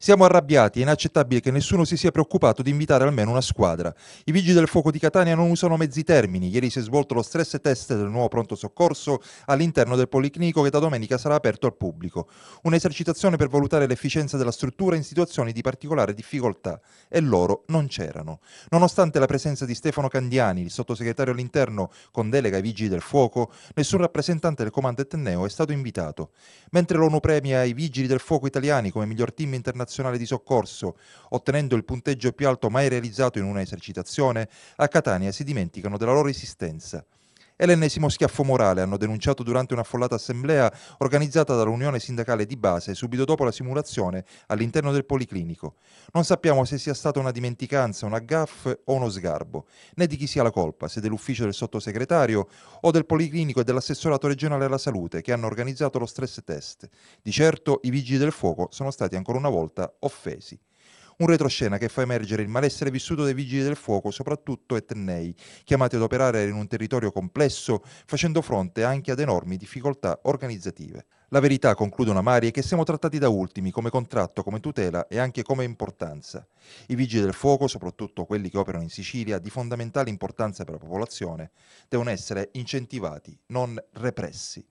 Siamo arrabbiati, è inaccettabile che nessuno si sia preoccupato di invitare almeno una squadra. I vigili del fuoco di Catania non usano mezzi termini. Ieri si è svolto lo stress test del nuovo pronto soccorso all'interno del Policlinico che da domenica sarà aperto al pubblico. Un'esercitazione per valutare l'efficienza della struttura in situazioni di particolare difficoltà e loro non c'erano. Nonostante la presenza di Stefano Candiani, il sottosegretario all'interno con delega ai vigili del fuoco, nessun rappresentante del comando etneo è stato invitato. Mentre l'ONU premia i vigili del fuoco italiani come miglior team internazionale nazionale di soccorso, ottenendo il punteggio più alto mai realizzato in una esercitazione, a Catania si dimenticano della loro esistenza. È l'ennesimo schiaffo morale, hanno denunciato durante un'affollata assemblea organizzata dall'Unione Sindacale di Base subito dopo la simulazione all'interno del Policlinico. Non sappiamo se sia stata una dimenticanza, una gaffe o uno sgarbo, né di chi sia la colpa, se dell'ufficio del sottosegretario o del Policlinico e dell'assessorato regionale alla salute che hanno organizzato lo stress test. Di certo i vigili del fuoco sono stati ancora una volta offesi. Un retroscena che fa emergere il malessere vissuto dai vigili del fuoco, soprattutto etnei, chiamati ad operare in un territorio complesso, facendo fronte anche ad enormi difficoltà organizzative. La verità, concludono Amari, è che siamo trattati da ultimi come contratto, come tutela e anche come importanza. I vigili del fuoco, soprattutto quelli che operano in Sicilia, di fondamentale importanza per la popolazione, devono essere incentivati, non repressi.